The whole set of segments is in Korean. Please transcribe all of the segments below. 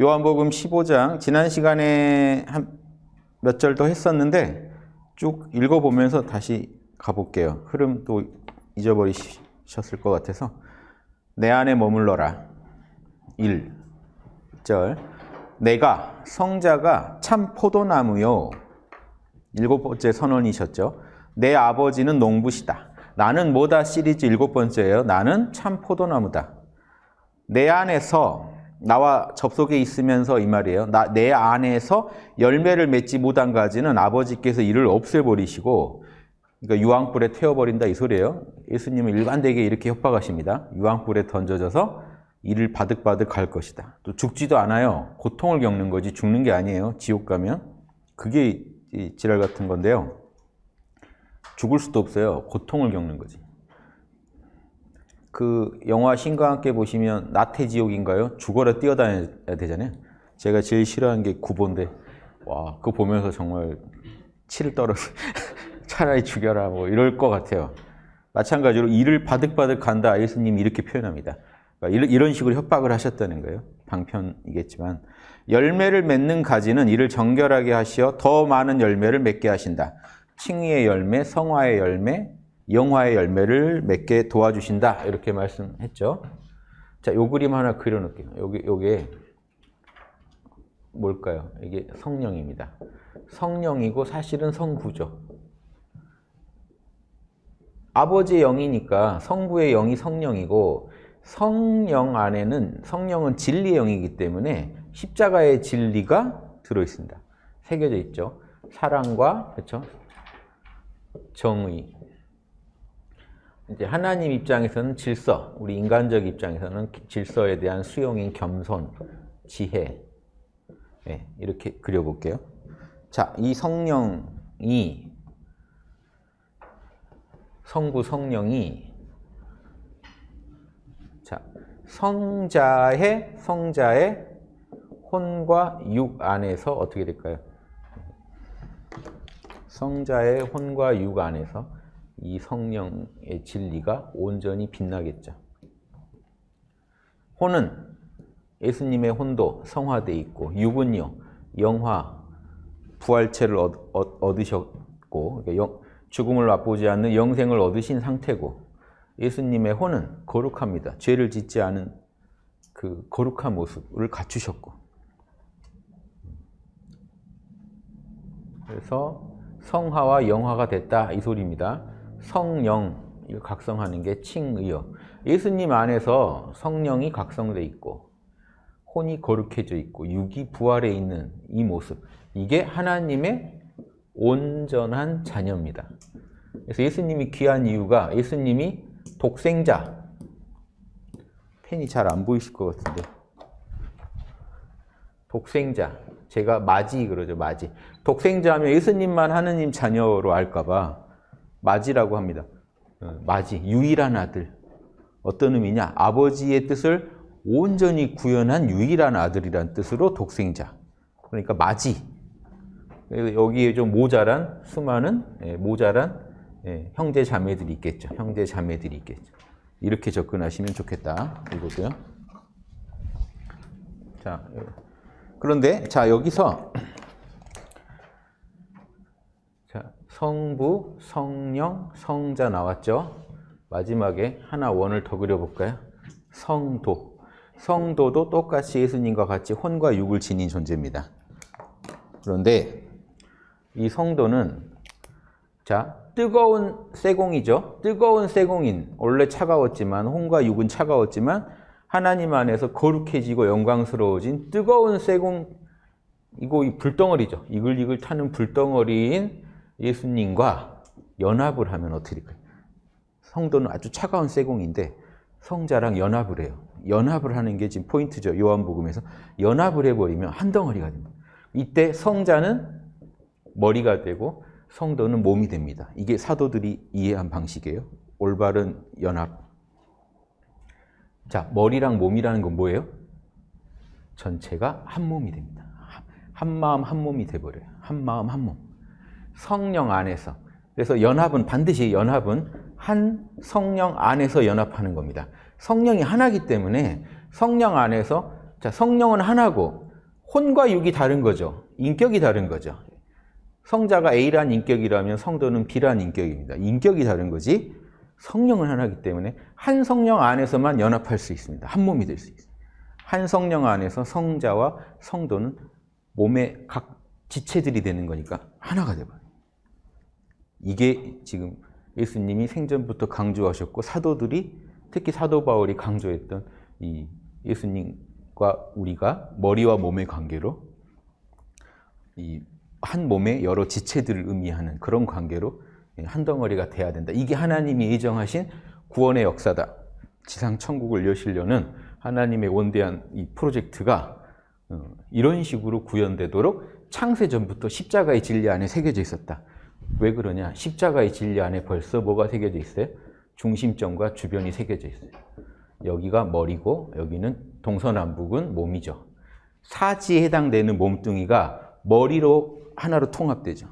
요한복음 15장 지난 시간에 한 몇절더 했었는데 쭉 읽어보면서 다시 가볼게요. 흐름 또 잊어버리셨을 것 같아서 내 안에 머물러라. 1절 내가 성자가 참 포도나무요. 일곱 번째 선언이셨죠. 내 아버지는 농부시다. 나는 뭐다 시리즈 일곱 번째예요. 나는 참 포도나무다. 내 안에서 나와 접속에 있으면서 이 말이에요. 나, 내 안에서 열매를 맺지 못한 가지는 아버지께서 이를 없애버리시고 그러니까 유황불에 태워버린다 이 소리예요. 예수님은 일반되게 이렇게 협박하십니다. 유황불에 던져져서 이를 바득바득 갈 것이다. 또 죽지도 않아요. 고통을 겪는 거지 죽는 게 아니에요. 지옥 가면. 그게 지랄 같은 건데요. 죽을 수도 없어요. 고통을 겪는 거지. 그 영화 신과 함께 보시면 나태지옥인가요? 죽어라 뛰어다녀야 되잖아요. 제가 제일 싫어하는 게 구본데 와 그거 보면서 정말 치를 떨어서 차라리 죽여라 뭐 이럴 것 같아요. 마찬가지로 일을 바득바득 간다 예수님이 이렇게 표현합니다. 그러니까 이런 식으로 협박을 하셨다는 거예요. 방편이겠지만 열매를 맺는 가지는 이를 정결하게 하시어 더 많은 열매를 맺게 하신다. 칭의의 열매, 성화의 열매, 영화의 열매를 맺게 도와주신다. 이렇게 말씀했죠. 자, 요 그림 하나 그려놓을게요. 요게, 요게 뭘까요? 이게 성령입니다. 성령이고 사실은 성부죠. 아버지의 영이니까 성부의 영이 성령이고 성령 안에는 성령은 진리의 영이기 때문에 십자가의 진리가 들어 있습니다. 새겨져 있죠. 사랑과 그렇죠? 정의, 이제 하나님 입장에서는 질서, 우리 인간적 입장에서는 질서에 대한 수용인 겸손, 지혜 네, 이렇게 그려볼게요. 자, 이 성령이 성부 성령이 자 성자의 성자의 혼과 육 안에서 어떻게 될까요? 성자의 혼과 육 안에서 이 성령의 진리가 온전히 빛나겠죠. 혼은 예수님의 혼도 성화되 있고 육은요 영화 부활체를 얻, 으셨고 그러니까 죽음을 맛보지 않는 영생을 얻으신 상태고 예수님의 혼은 거룩합니다. 죄를 짓지 않은 그 거룩한 모습을 갖추셨고 그래서 성화와 영화가 됐다 이 소리입니다. 성령 이 각성하는 게 칭의요. 예수님 안에서 성령이 각성돼 있고 혼이 거룩해져 있고 육이 부활해 있는 이 모습 이게 하나님의 온전한 자녀입니다. 그래서 예수님이 귀한 이유가 예수님이 독생자 펜이 잘 안 보이실 것 같은데 독생자 제가 맞이 그러죠 맞이 독생자 하면 예수님만 하느님 자녀로 알까봐 마지라고 합니다. 어, 마지, 유일한 아들. 어떤 의미냐? 아버지의 뜻을 온전히 구현한 유일한 아들이란 뜻으로 독생자. 그러니까 마지. 예, 여기에 좀 모자란 수많은 예, 모자란 예, 형제 자매들이 있겠죠. 형제 자매들이 있겠죠. 이렇게 접근하시면 좋겠다. 이거고요. 자, 그런데 자 여기서 성부, 성령, 성자 나왔죠? 마지막에 하나 원을 더 그려볼까요? 성도. 성도도 똑같이 예수님과 같이 혼과 육을 지닌 존재입니다. 그런데 이 성도는 자 뜨거운 쇠공이죠. 뜨거운 쇠공인 원래 차가웠지만 혼과 육은 차가웠지만 하나님 안에서 거룩해지고 영광스러워진 뜨거운 쇠공이고 이 불덩어리죠. 이글이글 타는 불덩어리인 예수님과 연합을 하면 어떻게 될까요? 성도는 아주 차가운 쇠공인데 성자랑 연합을 해요. 연합을 하는 게 지금 포인트죠. 요한복음에서 연합을 해버리면 한 덩어리가 됩니다. 이때 성자는 머리가 되고 성도는 몸이 됩니다. 이게 사도들이 이해한 방식이에요. 올바른 연합. 자, 머리랑 몸이라는 건 뭐예요? 전체가 한 몸이 됩니다. 한 마음 한 몸이 돼버려요. 한 마음 한 몸. 성령 안에서. 그래서 연합은 반드시 연합은 한 성령 안에서 연합하는 겁니다. 성령이 하나기 때문에 성령 안에서 자, 성령은 하나고 혼과 육이 다른 거죠. 인격이 다른 거죠. 성자가 A란 인격이라면 성도는 B란 인격입니다. 인격이 다른 거지 성령은 하나기 때문에 한 성령 안에서만 연합할 수 있습니다. 한 몸이 될 수 있습니다. 한 성령 안에서 성자와 성도는 몸의 각 지체들이 되는 거니까 하나가 되버려요. 이게 지금 예수님이 생전부터 강조하셨고 사도들이 특히 사도 바울이 강조했던 이 예수님과 우리가 머리와 몸의 관계로 이 한 몸의 여러 지체들을 의미하는 그런 관계로 한 덩어리가 돼야 된다. 이게 하나님이 예정하신 구원의 역사다. 지상 천국을 여시려는 하나님의 원대한 이 프로젝트가 어, 이런 식으로 구현되도록 창세 전부터 십자가의 진리 안에 새겨져 있었다. 왜 그러냐? 십자가의 진리 안에 벌써 뭐가 새겨져 있어요? 중심점과 주변이 새겨져 있어요. 여기가 머리고 여기는 동서남북은 몸이죠. 사지에 해당되는 몸뚱이가 머리로 하나로 통합되죠.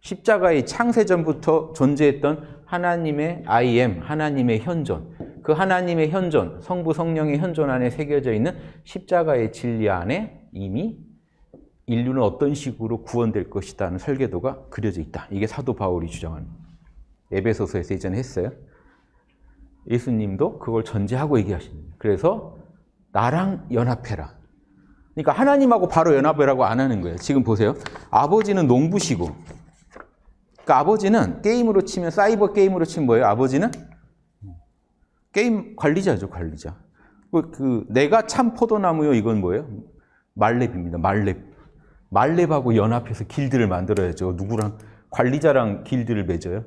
십자가의 창세전부터 존재했던 하나님의 I am, 하나님의 현존, 그 하나님의 현존, 성부 성령의 현존 안에 새겨져 있는 십자가의 진리 안에 이미 인류는 어떤 식으로 구원될 것이다는 설계도가 그려져 있다. 이게 사도 바울이 주장한 에베소서에서 이전에 했어요. 예수님도 그걸 전제하고 얘기하시는 거예요. 그래서 나랑 연합해라. 그러니까 하나님하고 바로 연합해라고 안 하는 거예요. 지금 보세요. 아버지는 농부시고 그러니까 아버지는 게임으로 치면 사이버 게임으로 치면 뭐예요? 아버지는 게임 관리자죠, 관리자. 그, 그 내가 참 포도나무요 이건 뭐예요? 말렙입니다. 말렙. 말렙하고 연합해서 길드를 만들어야죠. 누구랑 관리자랑 길드를 맺어요.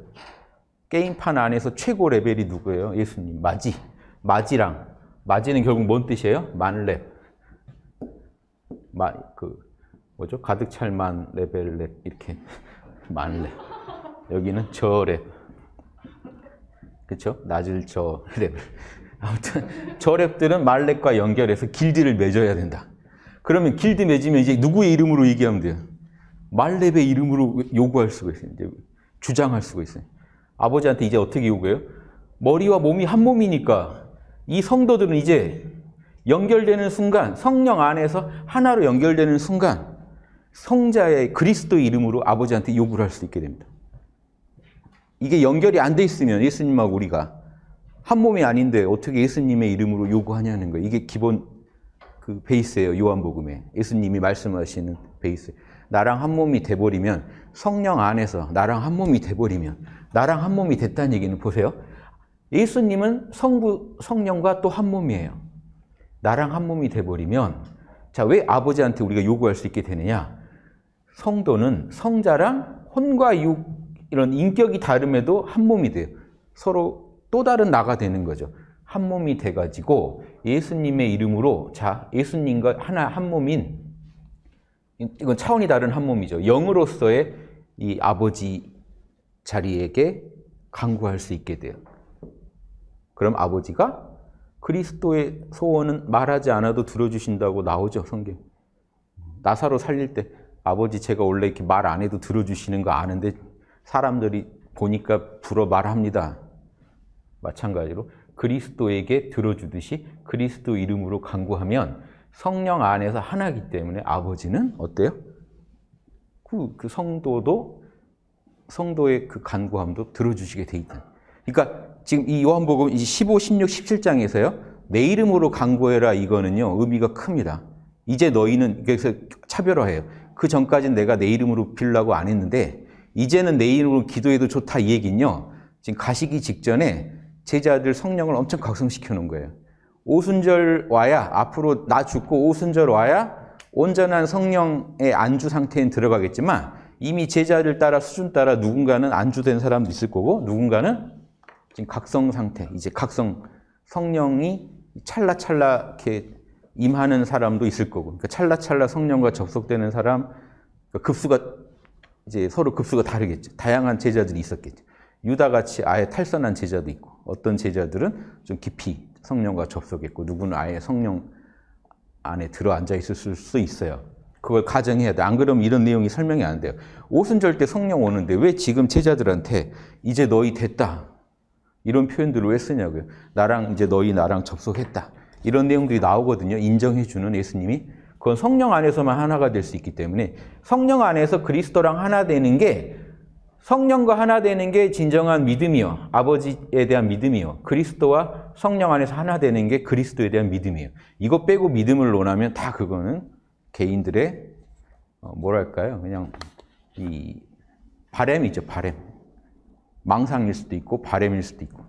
게임판 안에서 최고 레벨이 누구예요? 예수님. 마지. 마지랑. 마지는 결국 뭔 뜻이에요? 만렙. 마, 그, 뭐죠? 가득 찰만 레벨 렙. 이렇게. 만렙. 여기는 저렙. 그쵸? 낮을 저렙. 아무튼 저랩들은 말렙과 연결해서 길드를 맺어야 된다. 그러면 길드 맺으면 이제 누구의 이름으로 얘기하면 돼요? 말렙의 이름으로 요구할 수가 있어요. 이제 주장할 수가 있어요. 아버지한테 이제 어떻게 요구해요? 머리와 몸이 한 몸이니까 이 성도들은 이제 연결되는 순간 성령 안에서 하나로 연결되는 순간 성자의 그리스도 이름으로 아버지한테 요구를 할 수 있게 됩니다. 이게 연결이 안 돼 있으면 예수님하고 우리가 한 몸이 아닌데 어떻게 예수님의 이름으로 요구하냐는 거예요. 이게 기본 그 베이스예요. 요한복음에 예수님이 말씀하시는 베이스. 나랑 한 몸이 돼버리면 성령 안에서 나랑 한 몸이 돼버리면 나랑 한 몸이 됐다는 얘기는 보세요. 예수님은 성부 성령과 또 한 몸이에요. 나랑 한 몸이 돼버리면 자왜 아버지한테 우리가 요구할 수 있게 되느냐? 성도는 성자랑 혼과 육 이런 인격이 다름에도 한 몸이 돼요. 서로 또 다른 나가 되는 거죠. 한 몸이 돼가지고 예수님의 이름으로 자 예수님과 하나 한 몸인 이건 차원이 다른 한 몸이죠. 영으로서의 이 아버지 자리에게 강구할 수 있게 돼요. 그럼 아버지가 그리스도의 소원은 말하지 않아도 들어주신다고 나오죠 성경. 나사로 살릴 때 아버지 제가 원래 이렇게 말 안 해도 들어주시는 거 아는데 사람들이 보니까 불어 말합니다. 마찬가지로 그리스도에게 들어주듯이 그리스도 이름으로 간구하면 성령 안에서 하나기 이 때문에 아버지는 어때요? 그, 그 성도도 성도의 그 간구함도 들어주시게 돼 있다. 그러니까 지금 이 요한복음 15, 16, 17장에서요. 내 이름으로 간구해라 이거는요. 의미가 큽니다. 이제 너희는 그래서 차별화해요. 그 전까지는 내가 내 이름으로 빌라고 안 했는데 이제는 내 이름으로 기도해도 좋다 이 얘기는요. 지금 가시기 직전에 제자들 성령을 엄청 각성시켜 놓은 거예요. 오순절 와야 앞으로 나 죽고 오순절 와야 온전한 성령의 안주 상태엔 들어가겠지만 이미 제자들 따라 수준 따라 누군가는 안주된 사람도 있을 거고 누군가는 지금 각성 상태 이제 각성 성령이 찰나찰나 이렇게 임하는 사람도 있을 거고 그러니까 찰나찰나 성령과 접속되는 사람 그러니까 급수가 이제 서로 급수가 다르겠죠 다양한 제자들이 있었겠죠 유다같이 아예 탈선한 제자도 있고 어떤 제자들은 좀 깊이 성령과 접속했고 누구는 아예 성령 안에 들어 앉아 있을 수 있어요. 그걸 가정해야 돼. 안 그러면 이런 내용이 설명이 안 돼요. 오순절 때 성령 오는데 왜 지금 제자들한테 이제 너희 됐다. 이런 표현들을 왜 쓰냐고요. 나랑 이제 너희 나랑 접속했다. 이런 내용들이 나오거든요. 인정해 주는 예수님이 그건 성령 안에서만 하나가 될 수 있기 때문에 성령 안에서 그리스도랑 하나 되는 게 성령과 하나 되는 게 진정한 믿음이요. 아버지에 대한 믿음이요. 그리스도와 성령 안에서 하나 되는 게 그리스도에 대한 믿음이에요. 이거 빼고 믿음을 논하면 다 그거는 개인들의 어, 뭐랄까요? 그냥 이 바램이 죠 바램. 망상일 수도 있고 바램일 수도 있고.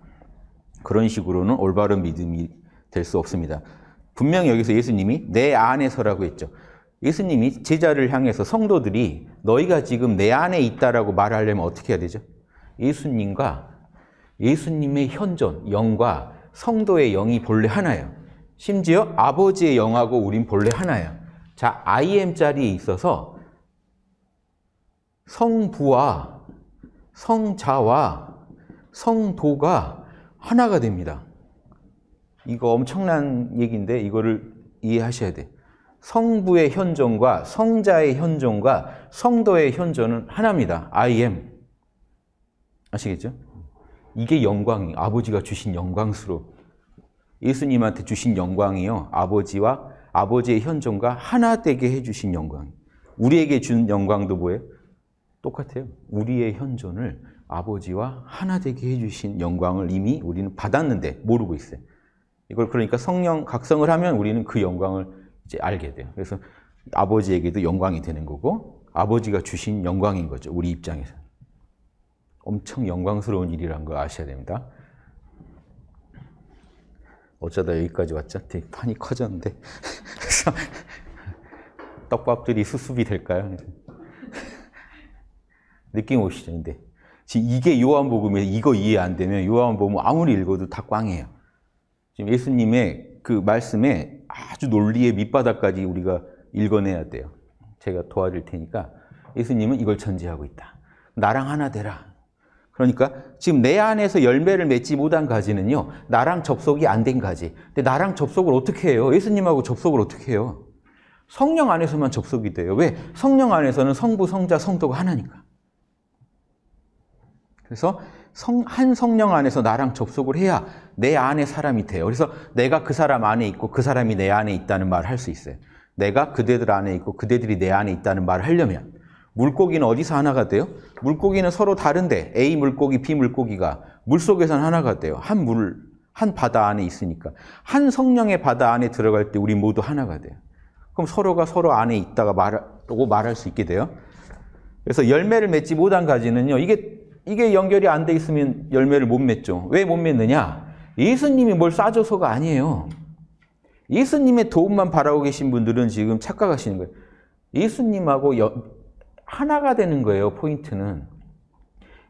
그런 식으로는 올바른 믿음이 될 수 없습니다. 분명히 여기서 예수님이 내 안에서라고 했죠. 예수님이 제자를 향해서 성도들이 너희가 지금 내 안에 있다라고 말하려면 어떻게 해야 되죠? 예수님과 예수님의 현존, 영과 성도의 영이 본래 하나예요. 심지어 아버지의 영하고 우린 본래 하나예요. 자, IM 자리에 있어서 성부와 성자와 성도가 하나가 됩니다. 이거 엄청난 얘기인데 이거를 이해하셔야 돼. 성부의 현존과 성자의 현존과 성도의 현존은 하나입니다. I am. 아시겠죠? 이게 영광이 아버지가 주신 영광스러 예수님한테 주신 영광이요. 아버지와 아버지의 현존과 하나 되게 해 주신 영광. 우리에게 준 영광도 뭐예요? 똑같아요. 우리의 현존을 아버지와 하나 되게 해 주신 영광을 이미 우리는 받았는데 모르고 있어요. 이걸 그러니까 성령 각성을 하면 우리는 그 영광을 이제 알게 돼요. 그래서 아버지에게도 영광이 되는 거고 아버지가 주신 영광인 거죠. 우리 입장에서. 엄청 영광스러운 일이란 거 아셔야 됩니다. 어쩌다 여기까지 왔죠? 되게 판이 커졌는데. 떡밥들이 수습이 될까요? 느낌 오시죠? 근데 지금 이게 요한복음에 이거 이해 안 되면 요한복음 아무리 읽어도 다 꽝이에요. 지금 예수님의 그 말씀에 아주 논리의 밑바닥까지 우리가 읽어내야 돼요. 제가 도와줄 테니까 예수님은 이걸 전제하고 있다. 나랑 하나 되라. 그러니까 지금 내 안에서 열매를 맺지 못한 가지는요. 나랑 접속이 안 된 가지. 근데 나랑 접속을 어떻게 해요? 예수님하고 접속을 어떻게 해요? 성령 안에서만 접속이 돼요. 왜? 성령 안에서는 성부, 성자, 성도가 하나니까. 그래서 성, 한 성령 안에서 나랑 접속을 해야 내 안에 사람이 돼요. 그래서 내가 그 사람 안에 있고 그 사람이 내 안에 있다는 말을 할 수 있어요. 내가 그대들 안에 있고 그대들이 내 안에 있다는 말을 하려면 물고기는 어디서 하나가 돼요? 물고기는 서로 다른데 A 물고기, B 물고기가 물속에선 하나가 돼요. 한 물, 한 바다 안에 있으니까. 한 성령의 바다 안에 들어갈 때 우리 모두 하나가 돼요. 그럼 서로가 서로 안에 있다가 말하고 말할 수 있게 돼요. 그래서 열매를 맺지 못한 가지는요. 이게 이게 연결이 안 돼 있으면 열매를 못 맺죠. 왜 못 맺느냐? 예수님이 뭘 싸줘서가 아니에요. 예수님의 도움만 바라고 계신 분들은 지금 착각하시는 거예요. 예수님하고 여, 하나가 되는 거예요, 포인트는.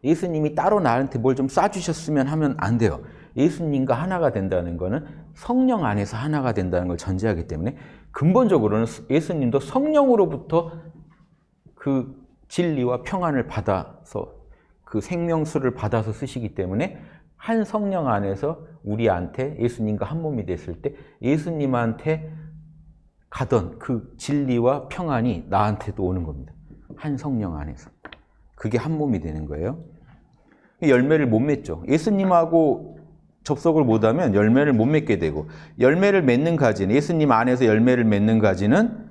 예수님이 따로 나한테 뭘 좀 싸주셨으면 하면 안 돼요. 예수님과 하나가 된다는 거는 성령 안에서 하나가 된다는 걸 전제하기 때문에 근본적으로는 예수님도 성령으로부터 그 진리와 평안을 받아서 그 생명수를 받아서 쓰시기 때문에 한 성령 안에서 우리한테 예수님과 한 몸이 됐을 때 예수님한테 가던 그 진리와 평안이 나한테도 오는 겁니다. 한 성령 안에서. 그게 한 몸이 되는 거예요. 열매를 못 맺죠. 예수님하고 접속을 못하면 열매를 못 맺게 되고 열매를 맺는 가지는 예수님 안에서 열매를 맺는 가지는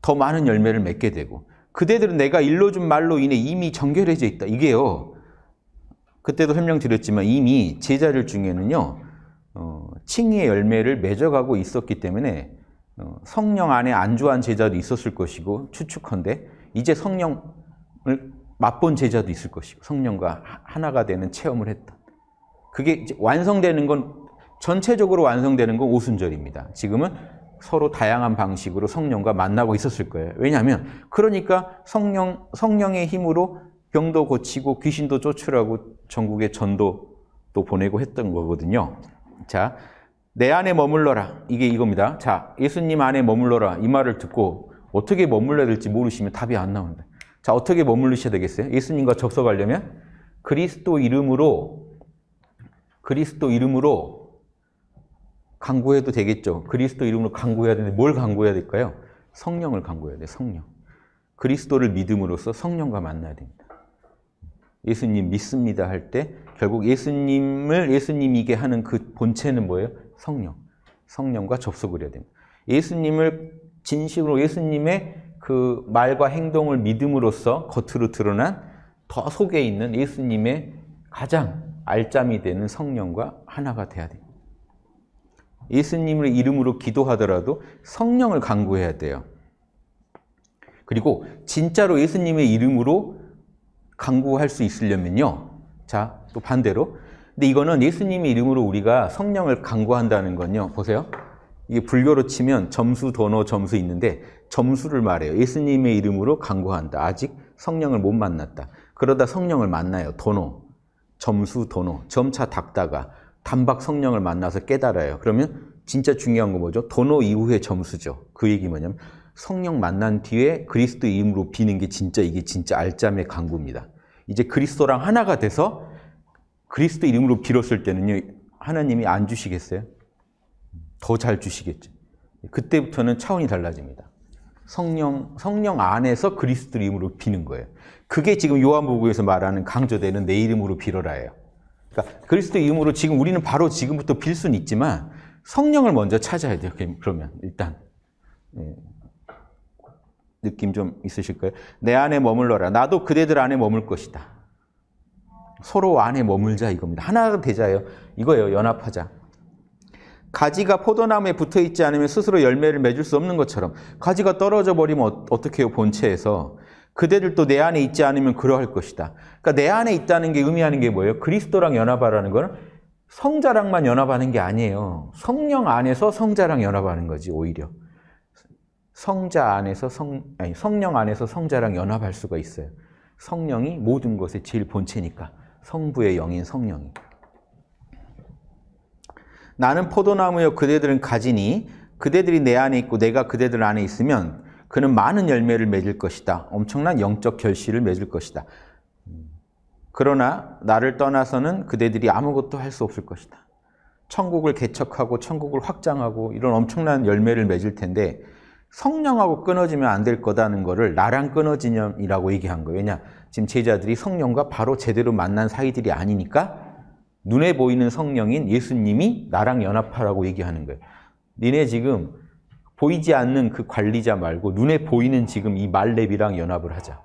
더 많은 열매를 맺게 되고 그대들은 내가 일러준 말로 인해 이미 정결해져 있다. 이게요. 그때도 설명드렸지만 이미 제자들 중에는요, 어, 칭의의 열매를 맺어가고 있었기 때문에 어, 성령 안에 안주한 제자도 있었을 것이고 추측컨대 이제 성령을 맛본 제자도 있을 것이고 성령과 하나가 되는 체험을 했다. 그게 완성되는 건 전체적으로 완성되는 건 오순절입니다. 지금은 서로 다양한 방식으로 성령과 만나고 있었을 거예요. 왜냐하면 그러니까 성령 성령의 힘으로 병도 고치고 귀신도 쫓으라고 전국에 전도 도 보내고 했던 거거든요. 자, 내 안에 머물러라. 이게 이겁니다. 자, 예수님 안에 머물러라. 이 말을 듣고 어떻게 머물러야 될지 모르시면 답이 안 나옵니다. 자, 어떻게 머물르셔야 되겠어요? 예수님과 접속하려면 그리스도 이름으로 그리스도 이름으로 강구해도 되겠죠. 그리스도 이름으로 강구해야 되는데 뭘 강구해야 될까요? 성령을 강구해야 돼. 성령. 그리스도를 믿음으로써 성령과 만나야 됩니다. 예수님 믿습니다 할 때 결국 예수님을 예수님에게 하는 그 본체는 뭐예요? 성령. 성령과 접속을 해야 됩니다. 예수님을 진심으로 예수님의 그 말과 행동을 믿음으로써 겉으로 드러난 더 속에 있는 예수님의 가장 알짬이 되는 성령과 하나가 돼야 됩니다. 예수님을 이름으로 기도하더라도 성령을 강구해야 돼요. 그리고 진짜로 예수님의 이름으로 강구할 수 있으려면요. 자, 또 반대로. 근데 이거는 예수님의 이름으로 우리가 성령을 강구한다는 건요. 보세요. 이게 불교로 치면 점수, 도너, 점수 있는데 점수를 말해요. 예수님의 이름으로 강구한다. 아직 성령을 못 만났다. 그러다 성령을 만나요. 도노 점수, 도노 점차 닦다가 단박 성령을 만나서 깨달아요. 그러면 진짜 중요한 거 뭐죠? 도노 이후의 점수죠. 그 얘기 뭐냐면 성령 만난 뒤에 그리스도 이름으로 비는 게 진짜 이게 진짜 알짬의 강구입니다. 이제 그리스도랑 하나가 돼서 그리스도 이름으로 빌었을 때는요. 하나님이 안 주시겠어요? 더 잘 주시겠죠. 그때부터는 차원이 달라집니다. 성령 성령 안에서 그리스도 이름으로 비는 거예요. 그게 지금 요한복음에서 말하는 강조되는 내 이름으로 빌어라예요. 그러니까 그리스도 이름으로 지금 우리는 바로 지금부터 빌 수는 있지만 성령을 먼저 찾아야 돼요. 그러면 일단 예. 느낌 좀 있으실 거예요. 내 안에 머물러라. 나도 그대들 안에 머물 것이다. 서로 안에 머물자 이겁니다. 하나가 되자요. 이거예요. 연합하자. 가지가 포도나무에 붙어 있지 않으면 스스로 열매를 맺을 수 없는 것처럼 가지가 떨어져 버리면 어, 떻게 해요? 본체에서 그대들도 내 안에 있지 않으면 그러할 것이다. 그러니까 내 안에 있다는 게 의미하는 게 뭐예요? 그리스도랑 연합하라는 건 성자랑만 연합하는 게 아니에요. 성령 안에서 성자랑 연합하는 거지 오히려. 성자 안에서 성, 아니, 성령 안에서 성자랑 연합할 수가 있어요. 성령이 모든 것의 제일 본체니까. 성부의 영인 성령이. 나는 포도나무여 그대들은 가지니 그대들이 내 안에 있고 내가 그대들 안에 있으면 그는 많은 열매를 맺을 것이다. 엄청난 영적 결실을 맺을 것이다. 그러나 나를 떠나서는 그대들이 아무것도 할 수 없을 것이다. 천국을 개척하고 천국을 확장하고 이런 엄청난 열매를 맺을 텐데 성령하고 끊어지면 안 될 거다는 거를 나랑 끊어지념이라고 얘기한 거예요. 왜냐? 지금 제자들이 성령과 바로 제대로 만난 사이들이 아니니까 눈에 보이는 성령인 예수님이 나랑 연합하라고 얘기하는 거예요. 니네 지금 보이지 않는 그 관리자 말고 눈에 보이는 지금 이 말렙이랑 연합을 하자.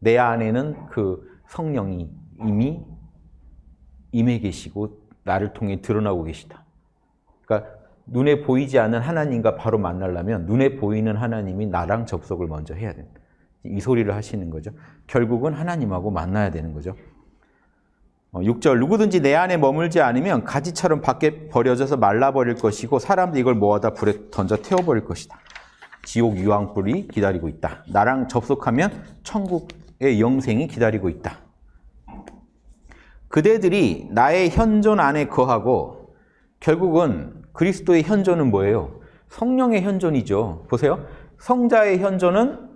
내 안에는 그 성령이 이미 임해 계시고 나를 통해 드러나고 계시다. 그러니까 눈에 보이지 않는 하나님과 바로 만나려면 눈에 보이는 하나님이 나랑 접속을 먼저 해야 된다. 이 소리를 하시는 거죠. 결국은 하나님하고 만나야 되는 거죠. 6절 어, 누구든지 내 안에 머물지 않으면 가지처럼 밖에 버려져서 말라버릴 것이고 사람들이 이걸 모아다 불에 던져 태워버릴 것이다. 지옥 유황불이 기다리고 있다. 나랑 접속하면 천국의 영생이 기다리고 있다. 그대들이 나의 현존 안에 거하고 결국은 그리스도의 현존은 뭐예요? 성령의 현존이죠. 보세요. 성자의 현존은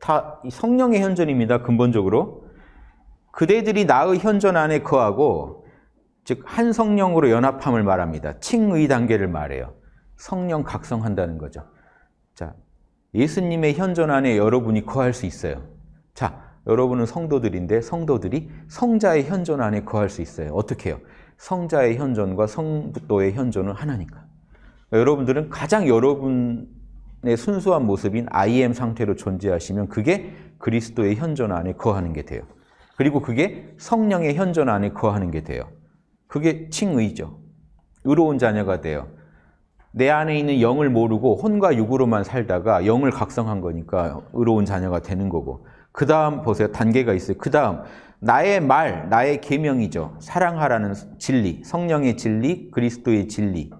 다 성령의 현존입니다. 근본적으로. 그대들이 나의 현존 안에 거하고 즉 한 성령으로 연합함을 말합니다. 칭의 단계를 말해요. 성령 각성한다는 거죠. 자, 예수님의 현존 안에 여러분이 거할 수 있어요. 자, 여러분은 성도들인데 성도들이 성자의 현존 안에 거할 수 있어요. 어떻게 해요? 성자의 현존과 성부도의 현존은 하나니까. 그러니까 여러분들은 가장 여러분의 순수한 모습인 IM 상태로 존재하시면 그게 그리스도의 현존 안에 거하는 게 돼요. 그리고 그게 성령의 현존 안에 거하는 게 돼요. 그게 칭의죠. 의로운 자녀가 돼요. 내 안에 있는 영을 모르고 혼과 육으로만 살다가 영을 각성한 거니까 의로운 자녀가 되는 거고 그 다음 보세요. 단계가 있어요. 그 다음 나의 말, 나의 계명이죠. 사랑하라는 진리, 성령의 진리, 그리스도의 진리.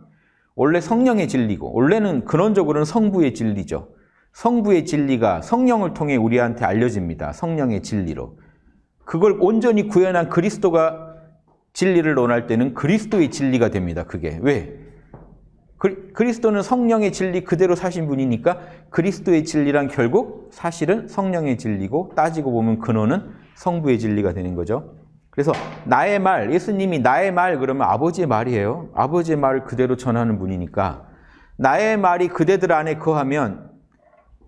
원래 성령의 진리고 원래는 근원적으로는 성부의 진리죠. 성부의 진리가 성령을 통해 우리한테 알려집니다. 성령의 진리로. 그걸 온전히 구현한 그리스도가 진리를 논할 때는 그리스도의 진리가 됩니다. 그게 왜? 그, 그리스도는 성령의 진리 그대로 사신 분이니까 그리스도의 진리란 결국 사실은 성령의 진리고 따지고 보면 근원은 성부의 진리가 되는 거죠. 그래서 나의 말, 예수님이 나의 말 그러면 아버지의 말이에요. 아버지의 말을 그대로 전하는 분이니까 나의 말이 그대들 안에 거하면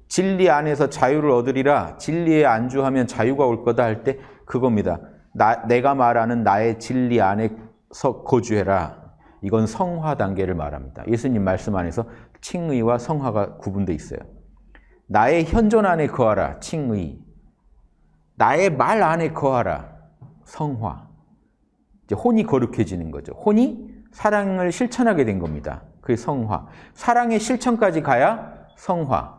진리 안에서 자유를 얻으리라 진리에 안주하면 자유가 올 거다 할 때 그겁니다. 나, 내가 말하는 나의 진리 안에서 거주해라. 이건 성화 단계를 말합니다. 예수님 말씀 안에서 칭의와 성화가 구분돼 있어요. 나의 현존 안에 거하라. 칭의. 나의 말 안에 거하라. 성화. 이제 혼이 거룩해지는 거죠. 혼이 사랑을 실천하게 된 겁니다. 그게 성화. 사랑의 실천까지 가야 성화.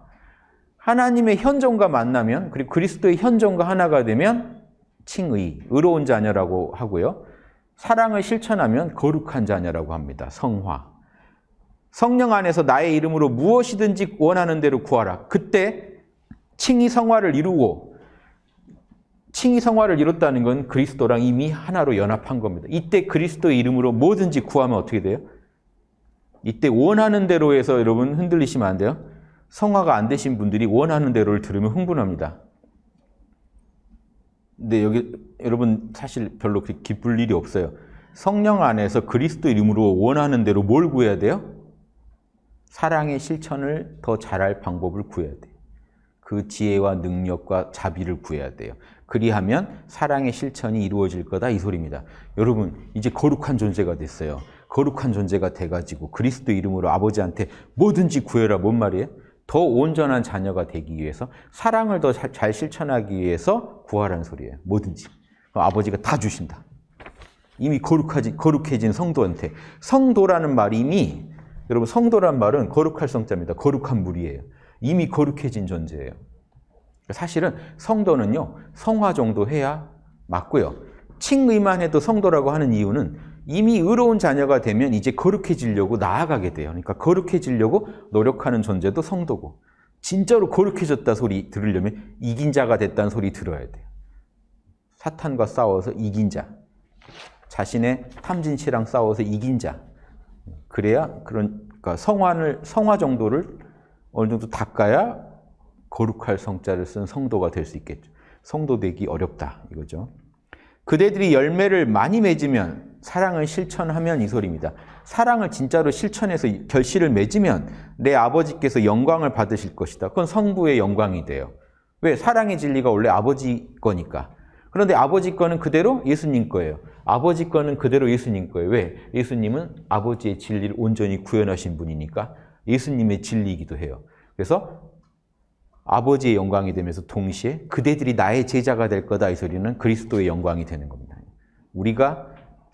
하나님의 현존과 만나면 그리고 그리스도의 현존과 하나가 되면 칭의, 의로운 자녀라고 하고요. 사랑을 실천하면 거룩한 자녀라고 합니다. 성화. 성령 안에서 나의 이름으로 무엇이든지 원하는 대로 구하라. 그때 칭의 성화를 이루고 칭의 성화를 이뤘다는 건 그리스도랑 이미 하나로 연합한 겁니다. 이때 그리스도 이름으로 뭐든지 구하면 어떻게 돼요? 이때 원하는 대로 해서 여러분 흔들리시면 안 돼요. 성화가 안 되신 분들이 원하는 대로를 들으면 흥분합니다. 근데 여기 여러분 사실 별로 그렇게 기쁠 일이 없어요. 성령 안에서 그리스도 이름으로 원하는 대로 뭘 구해야 돼요? 사랑의 실천을 더 잘할 방법을 구해야 돼요. 그 지혜와 능력과 자비를 구해야 돼요. 그리하면 사랑의 실천이 이루어질 거다 이 소리입니다. 여러분 이제 거룩한 존재가 됐어요. 거룩한 존재가 돼가지고 그리스도 이름으로 아버지한테 뭐든지 구해라 뭔 말이에요? 더 온전한 자녀가 되기 위해서 사랑을 더 잘 실천하기 위해서 구하라는 소리예요. 뭐든지. 아버지가 다 주신다. 이미 거룩하지, 거룩해진 성도한테. 성도라는 말이 미 여러분, 성도란 말은 거룩할 성자입니다. 거룩한 물이에요. 이미 거룩해진 존재예요. 사실은 성도는요, 성화 정도 해야 맞고요. 칭의만 해도 성도라고 하는 이유는 이미 의로운 자녀가 되면 이제 거룩해지려고 나아가게 돼요. 그러니까 거룩해지려고 노력하는 존재도 성도고 진짜로 거룩해졌다 소리 들으려면 이긴 자가 됐다는 소리 들어야 돼요. 사탄과 싸워서 이긴 자, 자신의 탐진치랑 싸워서 이긴 자. 그래야 그러니까 성화를 성화 정도를 어느 정도 닦아야 거룩할 성자를 쓴 성도가 될 수 있겠죠. 성도 되기 어렵다 이거죠. 그대들이 열매를 많이 맺으면 사랑을 실천하면 이 소리입니다. 사랑을 진짜로 실천해서 결실을 맺으면 내 아버지께서 영광을 받으실 것이다. 그건 성부의 영광이 돼요. 왜? 사랑의 진리가 원래 아버지 거니까. 그런데 아버지 거는 그대로 예수님 거예요. 아버지 거는 그대로 예수님 거예요. 왜? 예수님은 아버지의 진리를 온전히 구현하신 분이니까 예수님의 진리이기도 해요. 그래서 아버지의 영광이 되면서 동시에 그대들이 나의 제자가 될 거다 이 소리는 그리스도의 영광이 되는 겁니다. 우리가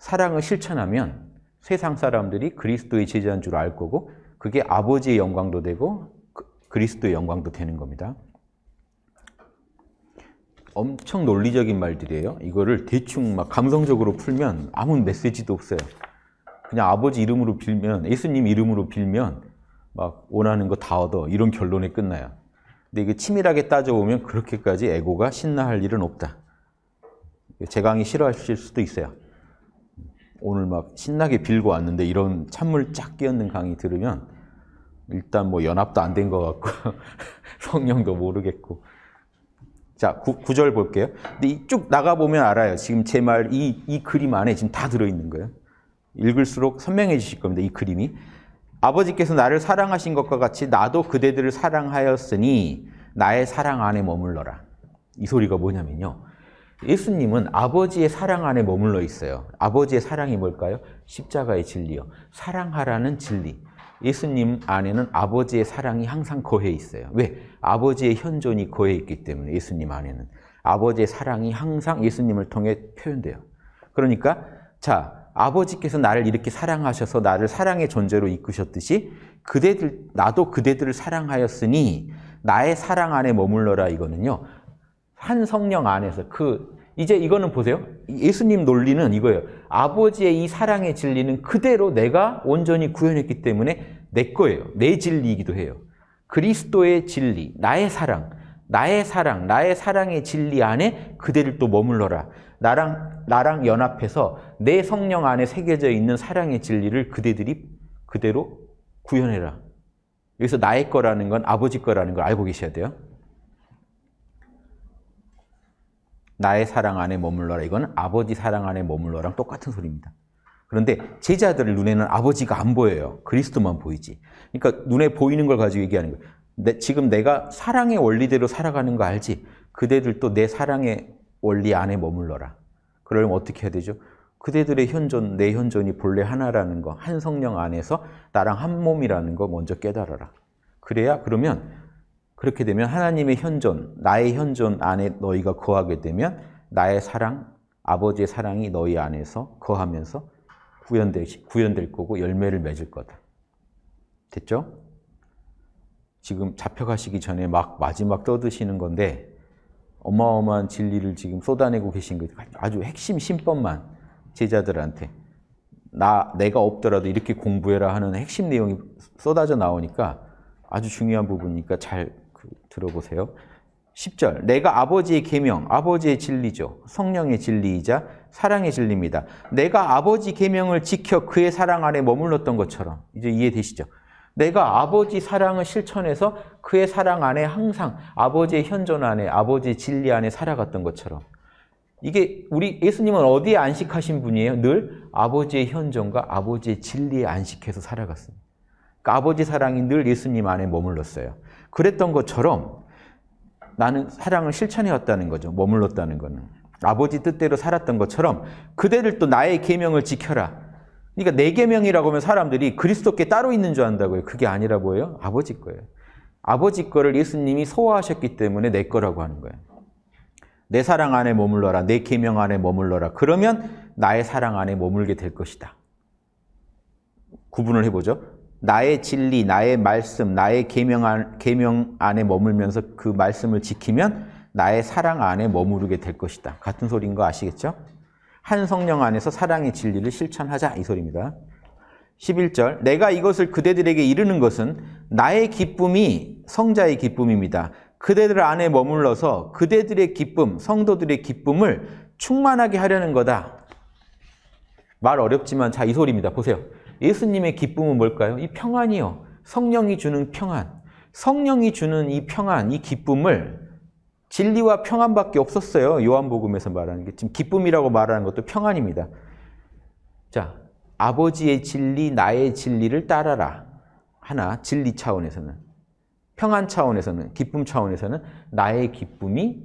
사랑을 실천하면 세상 사람들이 그리스도의 제자인 줄 알 거고 그게 아버지의 영광도 되고 그, 그리스도의 영광도 되는 겁니다. 엄청 논리적인 말들이에요. 이거를 대충 막 감성적으로 풀면 아무 메시지도 없어요. 그냥 아버지 이름으로 빌면 예수님 이름으로 빌면 막 원하는 거 다 얻어 이런 결론에 끝나요. 근데 이게 치밀하게 따져보면 그렇게까지 에고가 신나할 일은 없다. 제강이 싫어하실 수도 있어요. 오늘 막 신나게 빌고 왔는데 이런 찬물 쫙 끼얹는 강의 들으면 일단 뭐 연합도 안 된 것 같고 성령도 모르겠고 자, 구, 절 볼게요. 근데 쭉 나가보면 알아요. 지금 제 말, 이, 이 그림 안에 지금 다 들어있는 거예요. 읽을수록 선명해지실 겁니다. 이 그림이. 아버지께서 나를 사랑하신 것과 같이 나도 그대들을 사랑하였으니 나의 사랑 안에 머물러라. 이 소리가 뭐냐면요. 예수님은 아버지의 사랑 안에 머물러 있어요. 아버지의 사랑이 뭘까요? 십자가의 진리요. 사랑하라는 진리. 예수님 안에는 아버지의 사랑이 항상 거해 있어요. 왜? 아버지의 현존이 거해 있기 때문에 예수님 안에는. 아버지의 사랑이 항상 예수님을 통해 표현돼요. 그러니까 자, 아버지께서 나를 이렇게 사랑하셔서 나를 사랑의 존재로 이끄셨듯이 그대들 나도 그대들을 사랑하였으니 나의 사랑 안에 머물러라 이거는요. 한 성령 안에서 그 이제 이거는 보세요. 예수님 논리는 이거예요. 아버지의 이 사랑의 진리는 그대로 내가 온전히 구현했기 때문에 내 거예요. 내 진리이기도 해요. 그리스도의 진리, 나의 사랑, 나의 사랑, 나의 사랑의 진리 안에 그대를 또 머물러라. 나랑 나랑 연합해서 내 성령 안에 새겨져 있는 사랑의 진리를 그대들이 그대로 구현해라. 여기서 나의 거라는 건 아버지 거라는 걸 알고 계셔야 돼요. 나의 사랑 안에 머물러라. 이건 아버지 사랑 안에 머물러랑 똑같은 소리입니다. 그런데 제자들 눈에는 아버지가 안 보여요. 그리스도만 보이지. 그러니까 눈에 보이는 걸 가지고 얘기하는 거예요. 내, 지금 내가 사랑의 원리대로 살아가는 거 알지? 그대들도 내 사랑의 원리 안에 머물러라. 그러면 어떻게 해야 되죠? 그대들의 현존, 내 현존이 본래 하나라는 거, 한 성령 안에서 나랑 한 몸이라는 거 먼저 깨달아라. 그래야 그러면 그렇게 되면 하나님의 현존, 나의 현존 안에 너희가 거하게 되면 나의 사랑, 아버지의 사랑이 너희 안에서 거하면서 구현될, 구현될 거고 열매를 맺을 거다. 됐죠? 지금 잡혀가시기 전에 막 마지막 떠드시는 건데 어마어마한 진리를 지금 쏟아내고 계신 거죠. 아주 핵심 신법만 제자들한테 나 내가 없더라도 이렇게 공부해라 하는 핵심 내용이 쏟아져 나오니까 아주 중요한 부분이니까 잘 들어보세요. 10절 내가 아버지의 계명, 아버지의 진리죠. 성령의 진리이자 사랑의 진리입니다. 내가 아버지 계명을 지켜 그의 사랑 안에 머물렀던 것처럼 이제 이해되시죠? 내가 아버지 사랑을 실천해서 그의 사랑 안에 항상 아버지의 현존 안에 아버지의 진리 안에 살아갔던 것처럼 이게 우리 예수님은 어디에 안식하신 분이에요? 늘 아버지의 현존과 아버지의 진리에 안식해서 살아갔습니다. 그러니까 아버지 사랑이 늘 예수님 안에 머물렀어요. 그랬던 것처럼 나는 사랑을 실천해왔다는 거죠. 머물렀다는 거는. 아버지 뜻대로 살았던 것처럼 그대를 또 나의 계명을 지켜라. 그러니까 내 계명이라고 하면 사람들이 그리스도께 따로 있는 줄 안다고요. 그게 아니라 뭐예요? 아버지 거예요. 아버지 거를 예수님이 소화하셨기 때문에 내 거라고 하는 거예요. 내 사랑 안에 머물러라. 내 계명 안에 머물러라. 그러면 나의 사랑 안에 머물게 될 것이다. 구분을 해보죠. 나의 진리, 나의 말씀, 나의 계명 안, 계명 안에 머물면서 그 말씀을 지키면 나의 사랑 안에 머무르게 될 것이다. 같은 소리인 거 아시겠죠? 한 성령 안에서 사랑의 진리를 실천하자 이 소리입니다. 11절 내가 이것을 그대들에게 이르는 것은 나의 기쁨이 성자의 기쁨입니다. 그대들 안에 머물러서 그대들의 기쁨, 성도들의 기쁨을 충만하게 하려는 거다. 말 어렵지만 자 이 소리입니다. 보세요. 예수님의 기쁨은 뭘까요? 이 평안이요. 성령이 주는 평안. 성령이 주는 이 평안, 이 기쁨을 진리와 평안밖에 없었어요. 요한복음에서 말하는 게. 지금 기쁨이라고 말하는 것도 평안입니다. 자, 아버지의 진리, 나의 진리를 따라라. 하나, 진리 차원에서는. 평안 차원에서는, 기쁨 차원에서는 나의 기쁨이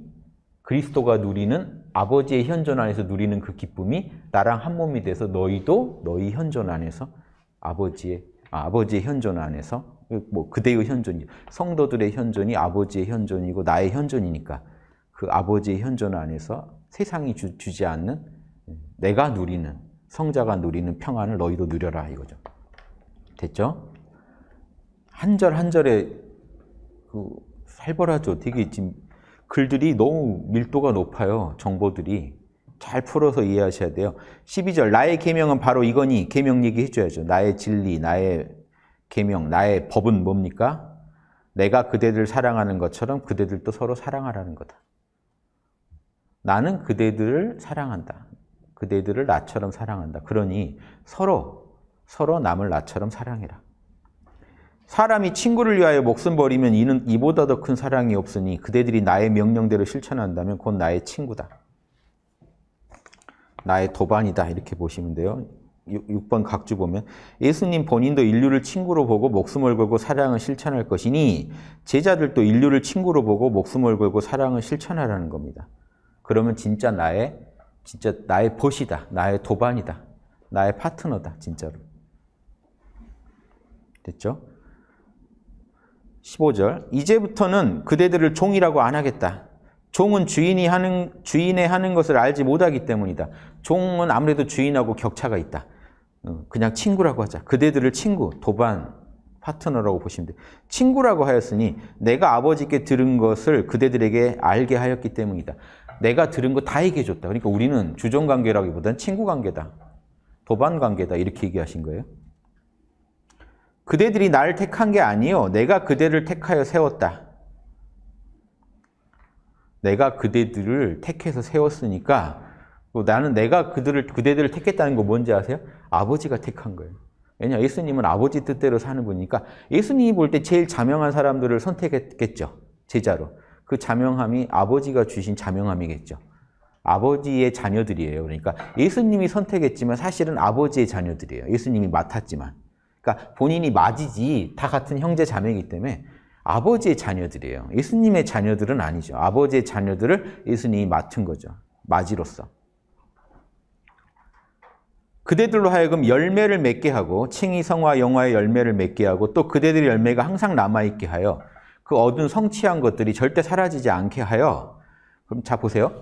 그리스도가 누리는 아버지의 현존 안에서 누리는 그 기쁨이 나랑 한 몸이 돼서 너희도 너희 현존 안에서 아버지의 아, 아버지의 현존 안에서 뭐 그대의 현존이 성도들의 현존이 아버지의 현존이고 나의 현존이니까 그 아버지의 현존 안에서 세상이 주, 주지 않는 내가 누리는 성자가 누리는 평안을 너희도 누려라 이거죠. 됐죠? 한절 한절에 그 살벌하죠. 되게 지금 글들이 너무 밀도가 높아요. 정보들이. 잘 풀어서 이해하셔야 돼요. 12절 나의 계명은 바로 이거니 계명 얘기해 줘야죠. 나의 진리, 나의 계명, 나의 법은 뭡니까? 내가 그대들 사랑하는 것처럼 그대들도 서로 사랑하라는 거다. 나는 그대들을 사랑한다. 그대들을 나처럼 사랑한다. 그러니 서로 서로 남을 나처럼 사랑해라. 사람이 친구를 위하여 목숨 버리면 이는 이보다 더 큰 사랑이 없으니 그대들이 나의 명령대로 실천한다면 곧 나의 친구다. 나의 도반이다 이렇게 보시면 돼요. 6번 각주 보면 예수님 본인도 인류를 친구로 보고 목숨을 걸고 사랑을 실천할 것이니 제자들도 인류를 친구로 보고 목숨을 걸고 사랑을 실천하라는 겁니다. 그러면 진짜 나의 진짜 나의 벗이다. 나의 도반이다. 나의 파트너다. 진짜로. 됐죠? 15절 이제부터는 그대들을 종이라고 안 하겠다. 종은 주인이 하는 주인의 하는 것을 알지 못하기 때문이다. 종은 아무래도 주인하고 격차가 있다. 어, 그냥 친구라고 하자. 그대들을 친구, 도반, 파트너라고 보시면 돼. 친구라고 하였으니 내가 아버지께 들은 것을 그대들에게 알게 하였기 때문이다. 내가 들은 거 다 얘기해 줬다. 그러니까 우리는 주종 관계라기보다는 친구 관계다. 도반 관계다. 이렇게 얘기하신 거예요. 그대들이 날 택한 게 아니요. 내가 그대를 택하여 세웠다. 내가 그대들을 택해서 세웠으니까 나는 내가 그들을 그대들을 택했다는 거 뭔지 아세요? 아버지가 택한 거예요. 왜냐 예수님은 아버지 뜻대로 사는 분이니까 예수님이 볼 때 제일 자명한 사람들을 선택했겠죠. 제자로. 그 자명함이 아버지가 주신 자명함이겠죠. 아버지의 자녀들이에요. 그러니까 예수님이 선택했지만 사실은 아버지의 자녀들이에요. 예수님이 맡았지만. 그러니까 본인이 맞이지 다 같은 형제 자매이기 때문에 아버지의 자녀들이에요. 예수님의 자녀들은 아니죠. 아버지의 자녀들을 예수님이 맡은 거죠. 맞이로서. 그대들로 하여금 열매를 맺게 하고 칭의 성화 영화의 열매를 맺게 하고 또 그대들의 열매가 항상 남아 있게 하여 그 얻은 성취한 것들이 절대 사라지지 않게 하여 그럼 자 보세요.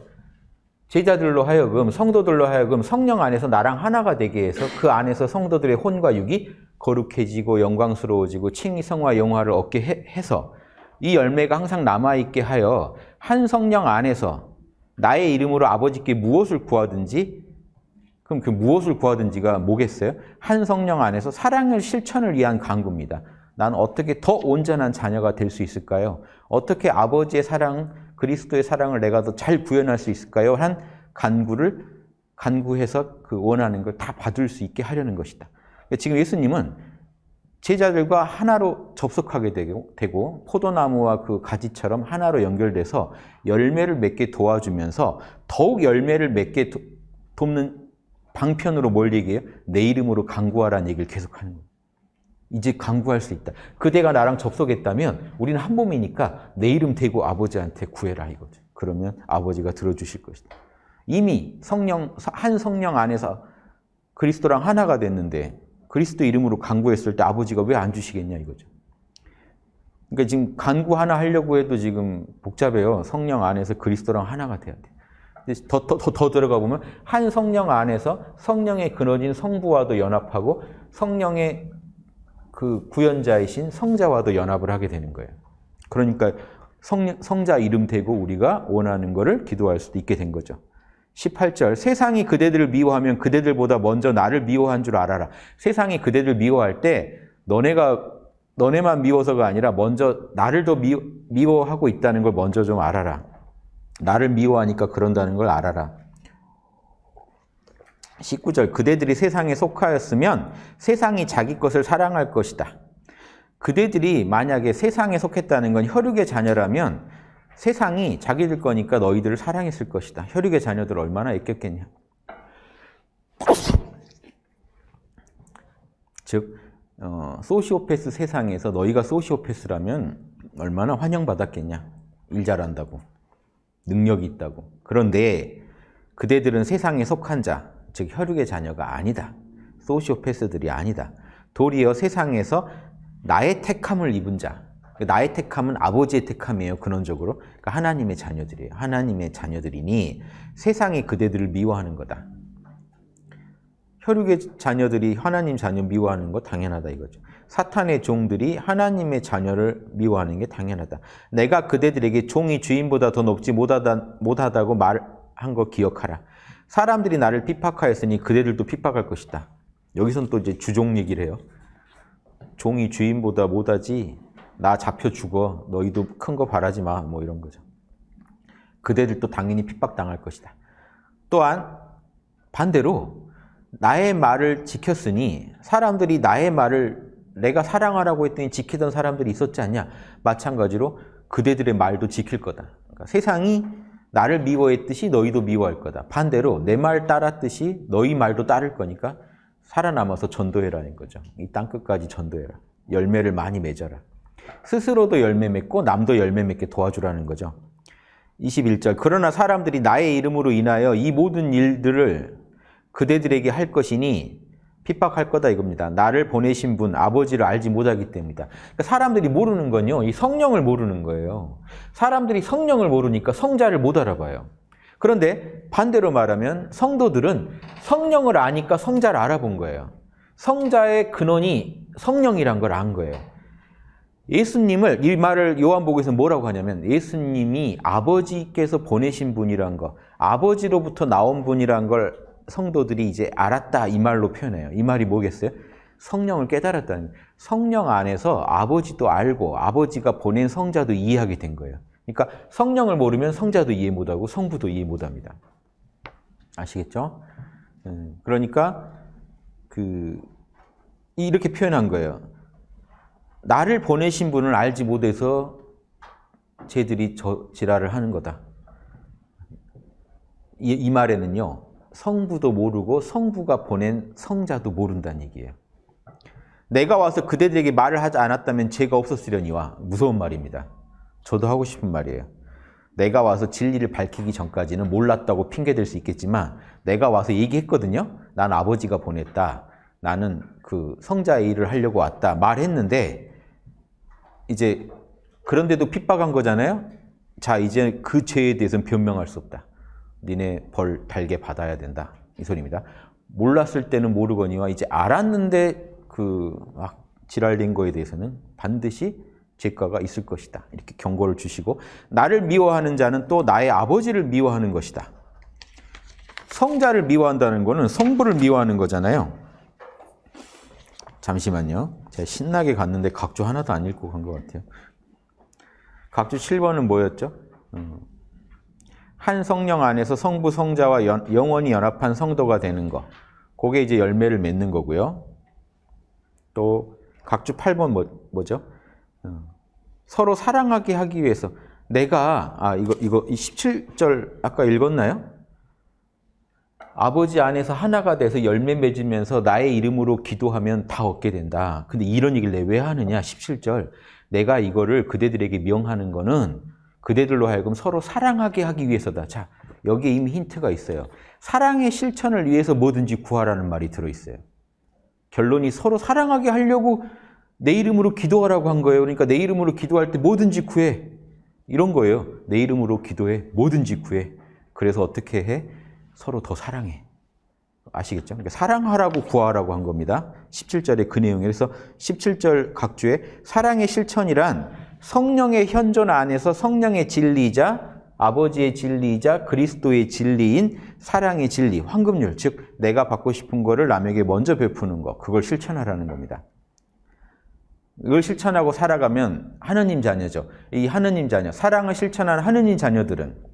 제자들로 하여금 성도들로 하여금 성령 안에서 나랑 하나가 되게 해서 그 안에서 성도들의 혼과 육이 거룩해지고 영광스러워지고 칭성화 영화를 얻게 해서 이 열매가 항상 남아있게 하여 한 성령 안에서 나의 이름으로 아버지께 무엇을 구하든지 그럼 그 무엇을 구하든지가 뭐겠어요? 한 성령 안에서 사랑을 실천을 위한 광구입니다난 어떻게 더 온전한 자녀가 될 수 있을까요? 어떻게 아버지의 사랑, 그리스도의 사랑을 내가 더 잘 구현할 수 있을까요? 한 간구를 간구해서 그 원하는 걸 다 받을 수 있게 하려는 것이다. 그러니까 지금 예수님은 제자들과 하나로 접속하게 되고, 포도나무와 그 가지처럼 하나로 연결돼서 열매를 맺게 도와주면서 더욱 열매를 맺게 도, 돕는 방편으로 뭘 얘기해요? 내 이름으로 강구하라는 얘기를 계속하는 거예요. 이제 강구할 수 있다. 그대가 나랑 접속했다면 우리는 한 몸이니까 내 이름 대고 아버지한테 구해라 이거죠. 그러면 아버지가 들어주실 것이다. 이미 성령, 한 성령 안에서 그리스도랑 하나가 됐는데 그리스도 이름으로 간구했을 때 아버지가 왜 안 주시겠냐 이거죠. 그러니까 지금 간구 하나 하려고 해도 지금 복잡해요. 성령 안에서 그리스도랑 하나가 돼야 돼. 더, 더, 더, 더 들어가 보면 한 성령 안에서 성령의 근원인 성부와도 연합하고 성령의 그 구연자이신 성자와도 연합을 하게 되는 거예요. 그러니까 성, 성자 이름 대고 우리가 원하는 거를 기도할 수도 있게 된 거죠. 18절 세상이 그대들을 미워하면 그대들보다 먼저 나를 미워한 줄 알아라. 세상이 그대들 미워할 때 너네가 너네만 미워서가 아니라 먼저 나를 더 미워, 하고 있다는 걸 먼저 좀 알아라. 나를 미워하니까 그런다는 걸 알아라. 19절 그대들이 세상에 속하였으면 세상이 자기 것을 사랑할 것이다. 그대들이 만약에 세상에 속했다는 건 혈육의 자녀라면 세상이 자기들 거니까 너희들을 사랑했을 것이다. 혈육의 자녀들 얼마나 애꼈겠냐. 즉 어, 소시오패스 세상에서 너희가 소시오패스라면 얼마나 환영받았겠냐. 일 잘한다고. 능력이 있다고. 그런데 그대들은 세상에 속한 자, 즉 혈육의 자녀가 아니다. 소시오패스들이 아니다. 도리어 세상에서 나의 택함을 입은 자, 그 나의 택함은 아버지의 택함이에요. 근원적으로. 그러니까 하나님의 자녀들이에요. 하나님의 자녀들이니 세상이 그대들을 미워하는 거다. 혈육의 자녀들이 하나님 자녀 미워하는 거 당연하다 이거죠. 사탄의 종들이 하나님의 자녀를 미워하는 게 당연하다. 내가 그대들에게 종이 주인보다 더 높지 못하다, 못하다고 말한 거 기억하라. 사람들이 나를 핍박하였으니 그대들도 핍박할 것이다. 여기서는또 이제 주종 얘기를 해요. 종이 주인보다 못하지 나 잡혀 죽어. 너희도 큰 거 바라지 마. 뭐 이런 거죠. 그대들도 당연히 핍박당할 것이다. 또한 반대로 나의 말을 지켰으니 사람들이 나의 말을 내가 사랑하라고 했더니 지키던 사람들이 있었지 않냐. 마찬가지로 그대들의 말도 지킬 거다. 그러니까 세상이 나를 미워했듯이 너희도 미워할 거다. 반대로 내 말 따랐듯이 너희 말도 따를 거니까 살아남아서 전도해라는 거죠. 이 땅 끝까지 전도해라. 열매를 많이 맺어라. 스스로도 열매 맺고 남도 열매 맺게 도와주라는 거죠. 21절 그러나 사람들이 나의 이름으로 인하여 이 모든 일들을 그대들에게 할 것이니 핍박할 거다 이겁니다. 나를 보내신 분 아버지를 알지 못하기 때문이다. 그러니까 사람들이 모르는 건요. 이 성령을 모르는 거예요. 사람들이 성령을 모르니까 성자를 못 알아봐요. 그런데 반대로 말하면 성도들은 성령을 아니까 성자를 알아본 거예요. 성자의 근원이 성령이란 걸 안 거예요. 예수님을 이 말을 요한복음에서 뭐라고 하냐면 예수님이 아버지께서 보내신 분이란 거, 아버지로부터 나온 분이란 걸 성도들이 이제 알았다 이 말로 표현해요. 이 말이 뭐겠어요? 성령을 깨달았다는 성령 안에서 아버지도 알고 아버지가 보낸 성자도 이해하게 된 거예요. 그러니까 성령을 모르면 성자도 이해 못하고 성부도 이해 못합니다. 아시겠죠? 음, 그러니까 그 이렇게 표현한 거예요. 나를 보내신 분을 알지 못해서 쟤들이 저 지랄을 하는 거다. 이, 이 말에는요. 성부도 모르고 성부가 보낸 성자도 모른다는 얘기예요. 내가 와서 그대들에게 말을 하지 않았다면 죄가 없었으려니와 무서운 말입니다. 저도 하고 싶은 말이에요. 내가 와서 진리를 밝히기 전까지는 몰랐다고 핑계댈수 있겠지만 내가 와서 얘기했거든요. 난 아버지가 보냈다. 나는 그 성자의 일을 하려고 왔다. 말했는데 이제 그런데도 핍박한 거잖아요. 자, 이제 그 죄에 대해서는 변명할 수 없다. 니네 벌 달게 받아야 된다. 이 소리입니다. 몰랐을 때는 모르거니와 이제 알았는데 그 막 지랄된 거에 대해서는 반드시 죄가가 있을 것이다. 이렇게 경고를 주시고 나를 미워하는 자는 또 나의 아버지를 미워하는 것이다. 성자를 미워한다는 거는 성부를 미워하는 거잖아요. 잠시만요. 제가 신나게 갔는데 각주 하나도 안 읽고 간 것 같아요. 각주 7번은 뭐였죠? 음. 한 성령 안에서 성부, 성자와 연, 영원히 연합한 성도가 되는 거. 그게 이제 열매를 맺는 거고요. 또 각주 8번 뭐, 죠 음. 서로 사랑하게 하기 위해서 내가 아 이거 이거 17절 아까 읽었나요? 아버지 안에서 하나가 돼서 열매 맺으면서 나의 이름으로 기도하면 다 얻게 된다. 근데 이런 얘기를 내왜 하느냐? 17절. 내가 이거를 그대들에게 명하는 거는 그대들로 하여금 서로 사랑하게 하기 위해서다. 자, 여기에 이미 힌트가 있어요. 사랑의 실천을 위해서 뭐든지 구하라는 말이 들어있어요. 결론이 서로 사랑하게 하려고 내 이름으로 기도하라고 한 거예요. 그러니까 내 이름으로 기도할 때 뭐든지 구해. 이런 거예요. 내 이름으로 기도해. 뭐든지 구해. 그래서 어떻게 해? 서로 더 사랑해. 아시겠죠? 그러니까 사랑하라고 구하라고 한 겁니다. 17절의 그 내용이. 그서 17절 각주에 사랑의 실천이란 성령의 현존 안에서 성령의 진리이자 아버지의 진리이자 그리스도의 진리인 사랑의 진리, 황금률. 즉, 내가 받고 싶은 거를 남에게 먼저 베푸는 것. 그걸 실천하라는 겁니다. 이걸 실천하고 살아가면 하느님 자녀죠. 이 하느님 자녀, 사랑을 실천한 하느님 자녀들은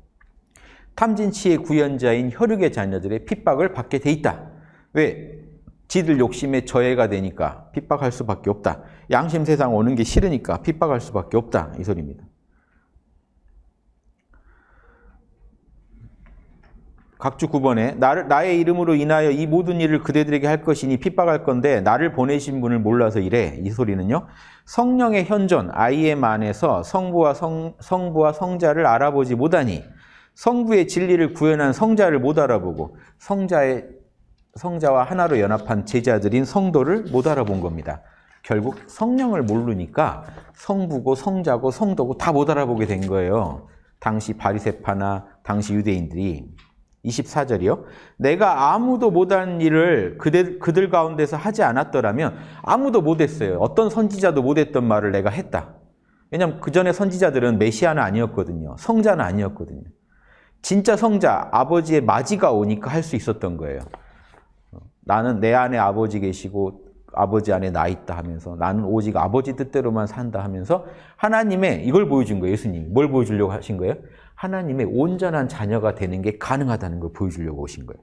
탐진치의 구현자인 혈육의 자녀들의 핍박을 받게 돼 있다. 왜? 지들 욕심에 저해가 되니까 핍박할 수밖에 없다. 양심 세상 오는 게 싫으니까 핍박할 수밖에 없다. 이 소리입니다. 각주 9번에 나를, 나의 이름으로 인하여 이 모든 일을 그대들에게 할 것이니 핍박할 건데 나를 보내신 분을 몰라서 이래. 이 소리는요. 성령의 현존, 아이의 만에서 성부와 성, 성부와 성자를 알아보지 못하니 성부의 진리를 구현한 성자를 못 알아보고 성자의 성자와 하나로 연합한 제자들인 성도를 못 알아본 겁니다. 결국 성령을 모르니까 성부고 성자고 성도고 다 못 알아보게 된 거예요. 당시 바리세파나 당시 유대인들이 24절이요. 내가 아무도 못한 일을 그대, 그들 가운데서 하지 않았더라면 아무도 못했어요. 어떤 선지자도 못했던 말을 내가 했다. 왜냐하면 그 전에 선지자들은 메시아는 아니었거든요. 성자는 아니었거든요. 진짜 성자 아버지의 마지가 오니까 할 수 있었던 거예요. 나는 내 안에 아버지 계시고 아버지 안에 나 있다 하면서 나는 오직 아버지 뜻대로만 산다 하면서 하나님의 이걸 보여준 거예요. 예수님. 뭘 보여주려고 하신 거예요? 하나님의 온전한 자녀가 되는 게 가능하다는 걸 보여주려고 오신 거예요.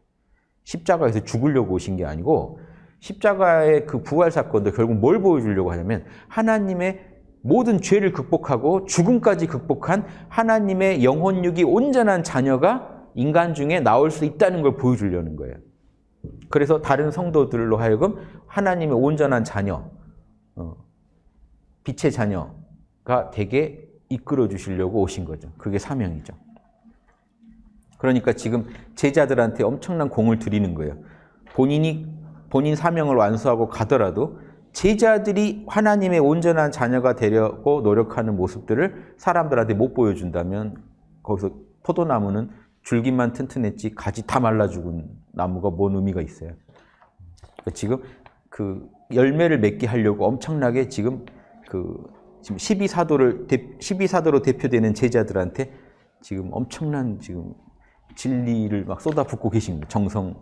십자가에서 죽으려고 오신 게 아니고 십자가의 그 부활 사건도 결국 뭘 보여주려고 하냐면 하나님의 모든 죄를 극복하고 죽음까지 극복한 하나님의 영혼육이 온전한 자녀가 인간 중에 나올 수 있다는 걸 보여주려는 거예요. 그래서 다른 성도들로 하여금 하나님의 온전한 자녀, 어, 빛의 자녀가 되게 이끌어 주시려고 오신 거죠. 그게 사명이죠. 그러니까 지금 제자들한테 엄청난 공을 드리는 거예요. 본인이 본인 사명을 완수하고 가더라도 제자들이 하나님의 온전한 자녀가 되려고 노력하는 모습들을 사람들한테 못 보여준다면 거기서 포도나무는 줄기만 튼튼했지 가지 다 말라 죽은 나무가 뭔 의미가 있어요. 그러니까 지금 그 열매를 맺게 하려고 엄청나게 지금 그 지금 12사도를 12사도로 대표되는 제자들한테 지금 엄청난 지금 진리를 막 쏟아붓고 계신 정성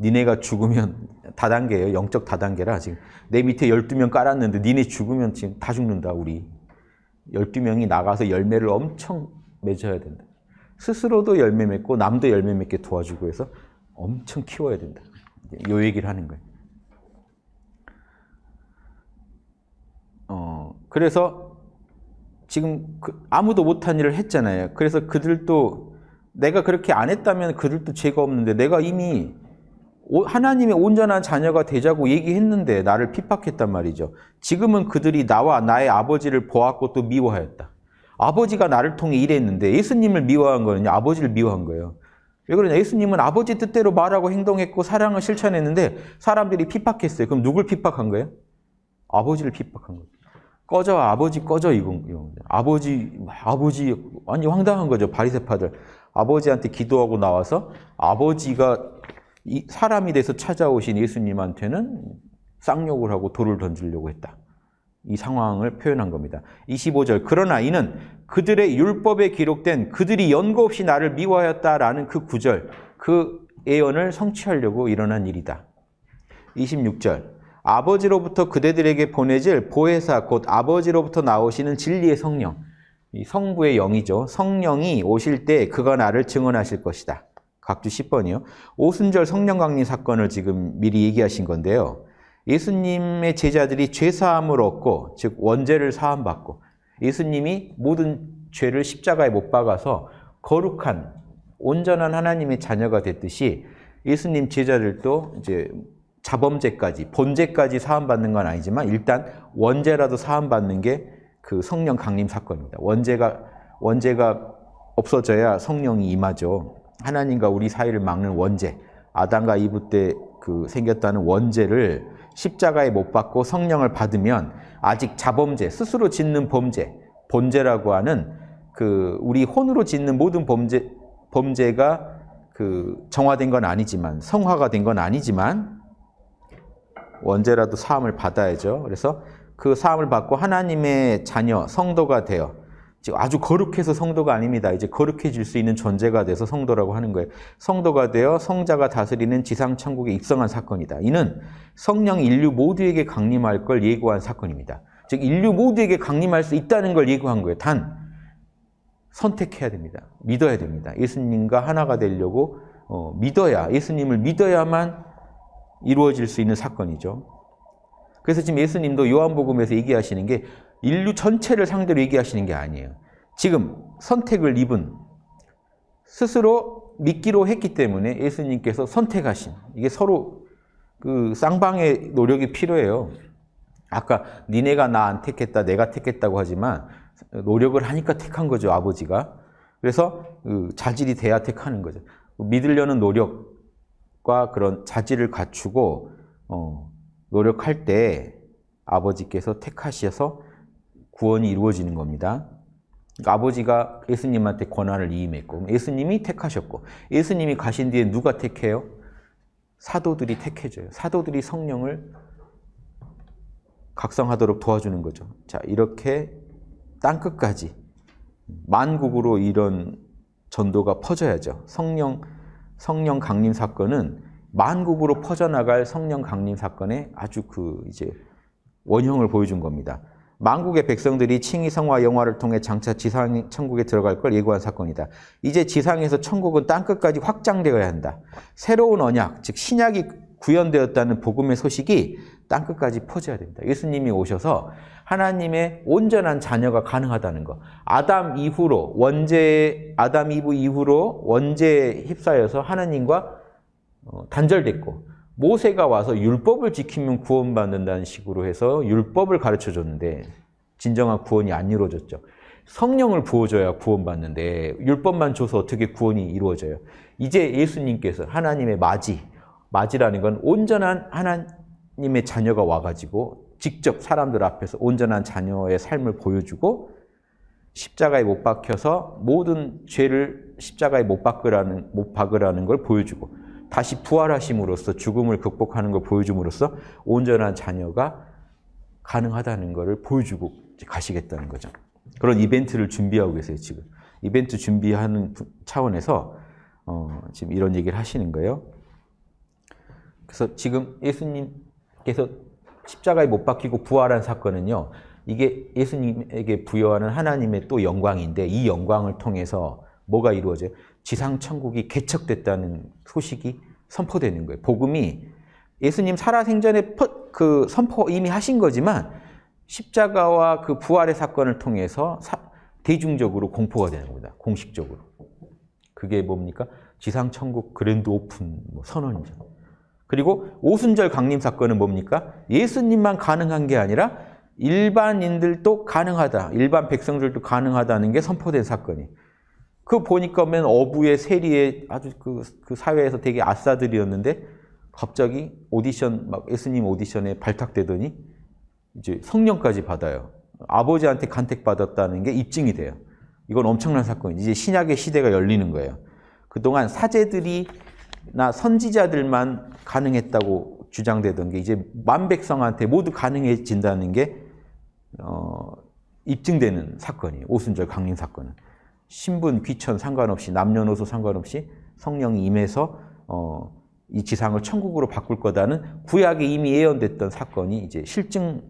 니네가 죽으면 다단계예요. 영적 다단계라 지금 내 밑에 12명 깔았는데 니네 죽으면 지금 다 죽는다 우리. 12명이 나가서 열매를 엄청 맺어야 된다. 스스로도 열매 맺고 남도 열매 맺게 도와주고 해서 엄청 키워야 된다. 요 얘기를 하는 거예요. 어, 그래서 지금 그 아무도 못한 일을 했잖아요. 그래서 그들도 내가 그렇게 안 했다면 그들도 죄가 없는데 내가 이미 하나님의 온전한 자녀가 되자고 얘기했는데 나를 핍박했단 말이죠. 지금은 그들이 나와 나의 아버지를 보았고 또 미워하였다. 아버지가 나를 통해 일했는데 예수님을 미워한 거는 아버지를 미워한 거예요. 왜 그러냐? 예수님은 아버지 뜻대로 말하고 행동했고 사랑을 실천했는데 사람들이 핍박했어요. 그럼 누굴 핍박한 거예요? 아버지를 핍박한 거예요. 꺼져 아버지 꺼져 이건 아버지 아버지 아니 황당한 거죠 바리새파들 아버지한테 기도하고 나와서 아버지가 이 사람이 돼서 찾아오신 예수님한테는 쌍욕을 하고 돌을 던지려고 했다. 이 상황을 표현한 겁니다. 25절 그러나 이는 그들의 율법에 기록된 그들이 연고 없이 나를 미워하였다라는 그 구절 그 예언을 성취하려고 일어난 일이다. 26절 아버지로부터 그대들에게 보내질 보혜사 곧 아버지로부터 나오시는 진리의 성령 이 성부의 영이죠. 성령이 오실 때 그가 나를 증언하실 것이다. 각주 10번이요. 오순절 성령 강림 사건을 지금 미리 얘기하신 건데요. 예수님의 제자들이 죄사함을 얻고 즉 원죄를 사함받고 예수님이 모든 죄를 십자가에 못 박아서 거룩한 온전한 하나님의 자녀가 됐듯이 예수님 제자들도 이제 자범죄까지 본죄까지 사함받는 건 아니지만 일단 원죄라도 사함받는 게 그 성령 강림 사건입니다. 원죄가 원죄가 없어져야 성령이 임하죠. 하나님과 우리 사이를 막는 원죄, 아담과 이브 때 그 생겼다는 원죄를 십자가에 못 받고 성령을 받으면 아직 자범죄, 스스로 짓는 범죄, 본죄라고 하는 그 우리 혼으로 짓는 모든 범죄 범죄가 그 정화된 건 아니지만 성화가 된 건 아니지만 원죄라도 사함을 받아야죠. 그래서 그 사함을 받고 하나님의 자녀 성도가 되어 아주 거룩해서 성도가 아닙니다. 이제 거룩해질 수 있는 존재가 돼서 성도라고 하는 거예요. 성도가 되어 성자가 다스리는 지상 천국에 입성한 사건이다. 이는 성령 인류 모두에게 강림할 걸 예고한 사건입니다. 즉 인류 모두에게 강림할 수 있다는 걸 예고한 거예요. 단 선택해야 됩니다. 믿어야 됩니다. 예수님과 하나가 되려고 어, 믿어야 예수님을 믿어야만 이루어질 수 있는 사건이죠. 그래서 지금 예수님도 요한복음에서 얘기하시는 게 인류 전체를 상대로 얘기하시는 게 아니에요. 지금 선택을 입은 스스로 믿기로 했기 때문에 예수님께서 선택하신 이게 서로 그 쌍방의 노력이 필요해요. 아까 니네가 나 안 택했다, 내가 택했다고 하지만 노력을 하니까 택한 거죠, 아버지가. 그래서 그 자질이 돼야 택하는 거죠. 믿으려는 노력과 그런 자질을 갖추고 어, 노력할 때 아버지께서 택하셔서 구원이 이루어지는 겁니다. 그러니까 아버지가 예수님한테 권한을 이임했고 예수님이 택하셨고 예수님이 가신 뒤에 누가 택해요? 사도들이 택해줘요. 사도들이 성령을 각성하도록 도와주는 거죠. 자, 이렇게 땅 끝까지 만국으로 이런 전도가 퍼져야죠. 성령 성령 강림 사건은 만국으로 퍼져나갈 성령 강림 사건의 아주 그 이제 원형을 보여준 겁니다. 만국의 백성들이 칭의성화 영화를 통해 장차 지상 천국에 들어갈 걸 예고한 사건이다. 이제 지상에서 천국은 땅끝까지 확장되어야 한다. 새로운 언약, 즉 신약이 구현되었다는 복음의 소식이 땅끝까지 퍼져야 된다. 예수님이 오셔서 하나님의 온전한 자녀가 가능하다는 것. 아담 이후로 원죄 아담 이브 이후로 원죄에 휩싸여서 하나님과 어, 단절됐고 모세가 와서 율법을 지키면 구원받는다는 식으로 해서 율법을 가르쳐 줬는데 진정한 구원이 안 이루어졌죠. 성령을 부어줘야 구원받는데 율법만 줘서 어떻게 구원이 이루어져요? 이제 예수님께서 하나님의 맞이, 맞이라는 건 온전한 하나님의 자녀가 와가지고 직접 사람들 앞에서 온전한 자녀의 삶을 보여주고 십자가에 못 박혀서 모든 죄를 십자가에 못 박으라는 못 박으라는 걸 보여주고 다시 부활하심으로써 죽음을 극복하는 걸 보여줌으로써 온전한 자녀가 가능하다는 것을 보여주고 가시겠다는 거죠. 그런 이벤트를 준비하고 계세요, 지금. 이벤트 준비하는 차원에서 어, 지금 이런 얘기를 하시는 거예요. 그래서 지금 예수님께서 십자가에 못 박히고 부활한 사건은요. 이게 예수님에게 부여하는 하나님의 또 영광인데 이 영광을 통해서 뭐가 이루어져요? 지상 천국이 개척됐다는 소식이 선포되는 거예요. 복음이 예수님 살아생전에 그 선포 이미 하신 거지만 십자가와 그 부활의 사건을 통해서 사, 대중적으로 공포가 되는 겁니다. 공식적으로. 그게 뭡니까? 지상천국 그랜드 오픈 뭐 선언이죠. 그리고 오순절 강림 사건은 뭡니까? 예수님만 가능한 게 아니라 일반인들도 가능하다. 일반 백성들도 가능하다는 게 선포된 사건이 그 보니까 맨 어부의 세리의 아주 그, 그 사회에서 되게 아싸들이었는데 갑자기 오디션 막 예수님 오디션에 발탁되더니 이제 성령까지 받아요. 아버지한테 간택받았다는 게 입증이 돼요. 이건 엄청난 사건이 이제 신약의 시대가 열리는 거예요. 그동안 사제들이나 선지자들만 가능했다고 주장되던 게 이제 만백성한테 모두 가능해진다는 게 어, 입증되는 사건이에요. 오순절 강림 사건은. 신분, 귀천 상관없이 남녀노소 상관없이 성령이 임해서 어, 이 지상을 천국으로 바꿀 거다는 구약에 이미 예언됐던 사건이 이제 실증을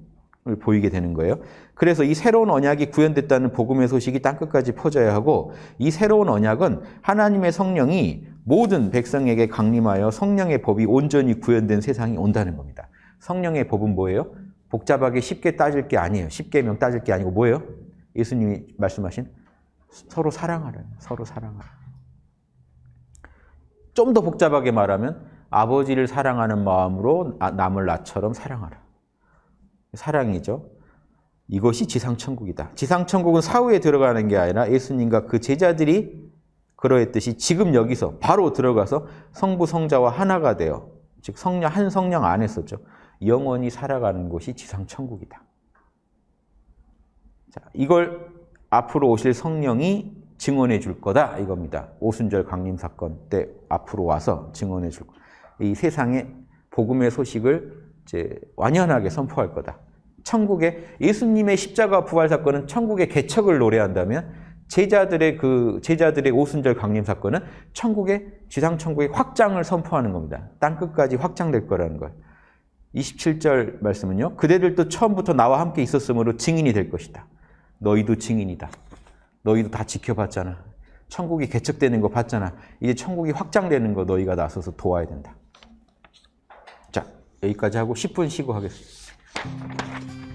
보이게 되는 거예요. 그래서 이 새로운 언약이 구현됐다는 복음의 소식이 땅끝까지 퍼져야 하고 이 새로운 언약은 하나님의 성령이 모든 백성에게 강림하여 성령의 법이 온전히 구현된 세상이 온다는 겁니다. 성령의 법은 뭐예요? 복잡하게 쉽게 따질 게 아니에요. 쉽게 명 따질 게 아니고 뭐예요? 예수님이 말씀하신 서로 사랑하래. 서로 사랑하래. 좀더 복잡하게 말하면 아버지를 사랑하는 마음으로 남을 나처럼 사랑하라. 사랑이죠. 이것이 지상천국이다. 지상천국은 사후에 들어가는 게 아니라 예수님과 그 제자들이 그러했듯이 지금 여기서 바로 들어가서 성부 성자와 하나가 되어 즉 성령 한 성령 안에 있죠 영원히 살아가는 곳이 지상천국이다. 자, 이걸 앞으로 오실 성령이 증언해 줄 거다 이겁니다. 오순절 강림 사건 때 앞으로 와서 증언해 줄 거. 이 세상에 복음의 소식을 이제 완연하게 선포할 거다. 천국의 예수님의 십자가 부활 사건은 천국의 개척을 노래한다면 제자들의 그 제자들의 오순절 강림 사건은 천국의 지상 천국의 확장을 선포하는 겁니다. 땅 끝까지 확장될 거라는 걸. 27절 말씀은요. 그대들도 처음부터 나와 함께 있었으므로 증인이 될 것이다. 너희도 증인이다. 너희도 다 지켜봤잖아. 천국이 개척되는 거 봤잖아. 이제 천국이 확장되는 거 너희가 나서서 도와야 된다. 자, 여기까지 하고 10분 쉬고 하겠습니다.